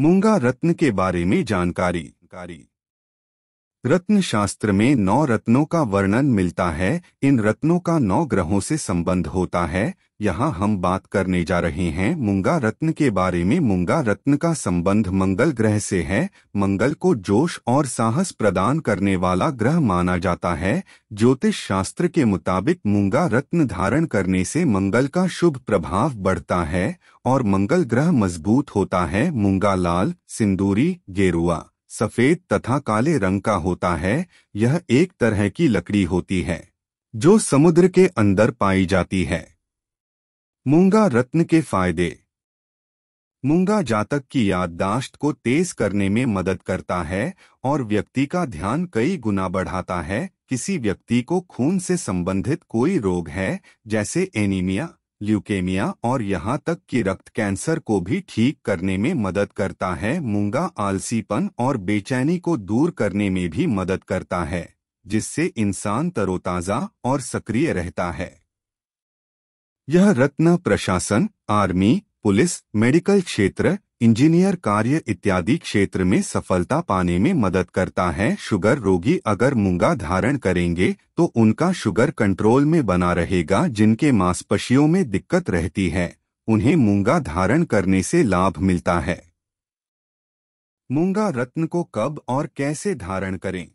मूंगा रत्न के बारे में जानकारी रत्न शास्त्र में नौ रत्नों का वर्णन मिलता है इन रत्नों का नौ ग्रहों से संबंध होता है यहाँ हम बात करने जा रहे हैं मुंगा रत्न के बारे में मुंगा रत्न का संबंध मंगल ग्रह से है मंगल को जोश और साहस प्रदान करने वाला ग्रह माना जाता है ज्योतिष शास्त्र के मुताबिक मुंगा रत्न धारण करने से मंगल का शुभ प्रभाव बढ़ता है और मंगल ग्रह मजबूत होता है मुंगा लाल सिंदूरी गेरुआ सफेद तथा काले रंग का होता है यह एक तरह की लकड़ी होती है जो समुद्र के अंदर पाई जाती है मूंगा रत्न के फायदे मूंगा जातक की याददाश्त को तेज करने में मदद करता है और व्यक्ति का ध्यान कई गुना बढ़ाता है किसी व्यक्ति को खून से संबंधित कोई रोग है जैसे एनीमिया ल्यूकेमिया और यहाँ तक कि रक्त कैंसर को भी ठीक करने में मदद करता है मूंगा आलसीपन और बेचैनी को दूर करने में भी मदद करता है जिससे इंसान तरोताज़ा और सक्रिय रहता है यह रत्न प्रशासन आर्मी पुलिस मेडिकल क्षेत्र इंजीनियर कार्य इत्यादि क्षेत्र में सफलता पाने में मदद करता है शुगर रोगी अगर मूंगा धारण करेंगे तो उनका शुगर कंट्रोल में बना रहेगा जिनके मांसपेशियों में दिक्कत रहती है उन्हें मूंगा धारण करने से लाभ मिलता है मूंगा रत्न को कब और कैसे धारण करें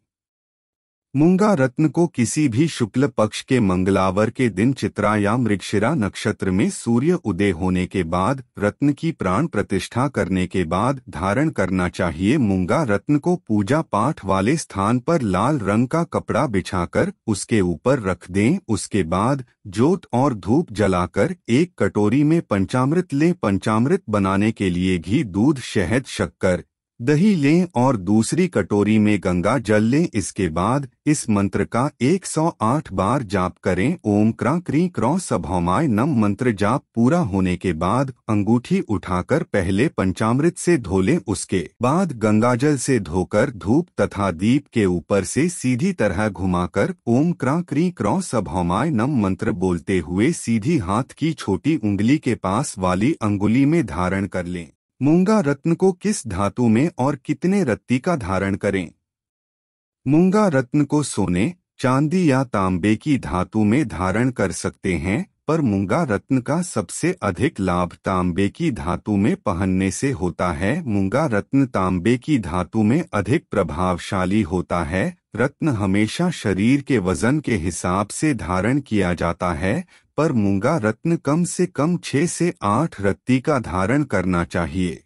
मुंगा रत्न को किसी भी शुक्ल पक्ष के मंगलावर के दिन चित्रा या मृक्षिरा नक्षत्र में सूर्य उदय होने के बाद रत्न की प्राण प्रतिष्ठा करने के बाद धारण करना चाहिए मुंगा रत्न को पूजा पाठ वाले स्थान पर लाल रंग का कपड़ा बिछाकर उसके ऊपर रख दें उसके बाद जोत और धूप जलाकर एक कटोरी में पंचामृत ले पंचामृत बनाने के लिए घी दूध शहद शक्कर दही लें और दूसरी कटोरी में गंगा जल लें इसके बाद इस मंत्र का 108 बार जाप करें ओम क्रा क्री क्रॉ सभौमाय नम मंत्र जाप पूरा होने के बाद अंगूठी उठाकर पहले पंचामृत से धो लें उसके बाद गंगाजल से धोकर धूप तथा दीप के ऊपर से सीधी तरह घुमाकर ओम क्रा क्री क्रॉ सभौमाय नम मंत्र बोलते हुए सीधी हाथ की छोटी उंगली के पास वाली अंगुली में धारण कर लें मूंगा रत्न को किस धातु में और कितने रत्ती का धारण करें मूंगा रत्न को सोने चांदी या तांबे की धातु में धारण कर सकते हैं पर मूंगा रत्न का सबसे अधिक लाभ तांबे की धातु में पहनने से होता है मूंगा रत्न तांबे की धातु में अधिक प्रभावशाली होता है रत्न हमेशा शरीर के वजन के हिसाब से धारण किया जाता है पर मूंगा रत्न कम से कम छह से आठ रत्ती का धारण करना चाहिए